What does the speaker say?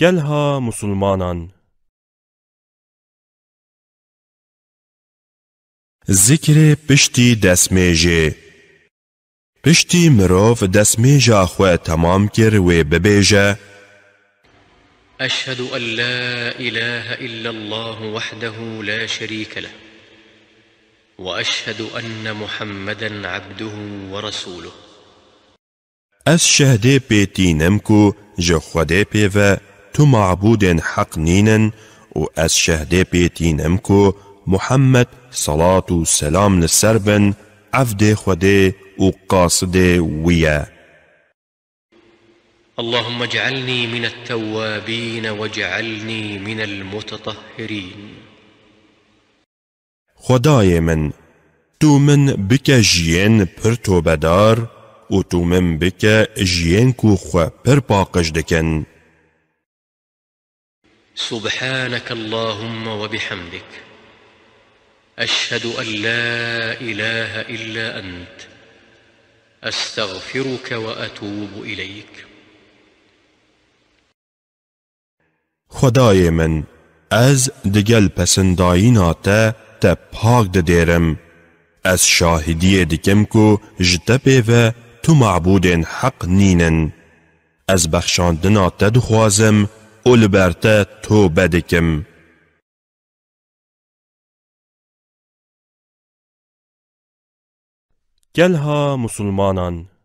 كلها مسلمانا ذكر بشتي دسميجي بشتي مروف دسميجا خوة تمام كر و ببيجا أشهد أن لا إله إلا الله وحده لا شريك له وأشهد أن محمدا عبده ورسوله أشهد بيتي نمكو جخوة بيوه تو معبود حق نینن و از شهده پیتین امکو محمد صلاة و سلام لسر بن عفد خوده و قاصد ويا اللهم اجعلني من التوابين واجعلني من المتطهرين خدای من تو من بکه جین پر توبدار و تو من بکه جین کو پر پاقش دکن سبحانك اللهم وبحمدك اشهد ان لا اله الا انت استغفرك واتوب اليك خدای من از دگل پسندایینا تا تا پاک ددیرم از شاهدی دکم کو جتپه و تو معبودین حق نینن از بخشاندنا تا دخوازم Ul berte tövbe Gel ha musulmanan,